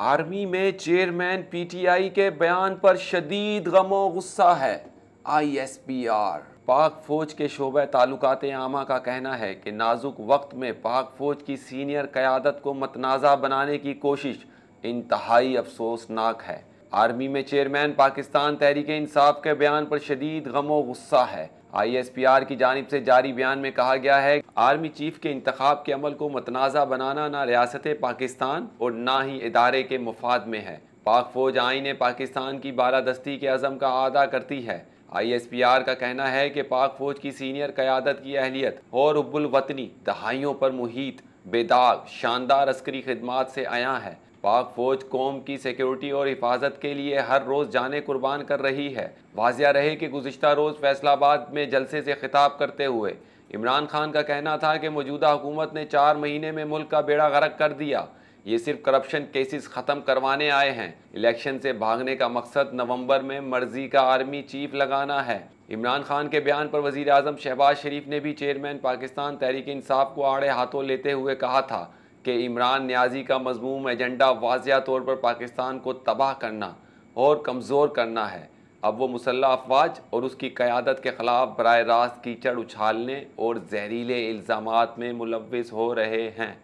army में chairman PTI के बयान पर शदीद गमो गुस्सा है आईएसपीआर पाक फौज के शोबे तालुकात आमा का कहना है कि नाजुक वक्त में पाक फौज की सीनियर क़्यादत को मतनाज़ा बनाने की कोशिश इंतहाई अफसोसनाक है आर्मी में चेयरमैन पाकिस्तान तहरीक इंसाफ के बयान पर शदीद गम गुस्सा है आई एस पी आर की जानब से जारी बयान में कहा गया है आर्मी चीफ के इंतबाब के अमल को मतनाज़ा बनाना ना रियासत पाकिस्तान और ना ही इदारे के मफाद में है पाक फौज आईने पाकिस्तान की बालादस्ती के अज़म का अदा करती है आई एस पी आर का कहना है कि पाक फौज की सीनियर क़्यादत की अहलियत और अब्बुलवतनी दहाइयों पर मुहित बेदाग शानदार अस्करी खदमात से आया है पाक फौज कौम की सिक्योरिटी और हिफाजत के लिए हर रोज़ जाने कुर्बान कर रही है वाजिया रहे कि गुज्त रोज़ फैसलाबाद में जलसे से खिताब करते हुए इमरान खान का कहना था कि मौजूदा हुकूमत ने चार महीने में मुल्क का बेड़ा गर्क कर दिया ये सिर्फ करप्शन केसेस ख़त्म करवाने आए हैं इलेक्शन से भागने का मकसद नवंबर में मर्जी का आर्मी चीफ लगाना है इमरान खान के बयान पर वजीर अजम शहबाज शरीफ ने भी चेयरमैन पाकिस्तान तहरीक इंसाफ को आड़े हाथों लेते हुए कहा था कि इमरान न्याजी का मजमूम एजेंडा वाजिया तौर पर पाकिस्तान को तबाह करना और कमज़ोर करना है अब वो मुसल्ह अफवाज और उसकी क़्यादत के ख़िलाफ़ बर रास्त कीचड़ उछालने और जहरीले इल्ज़ाम में मुलविस हो रहे हैं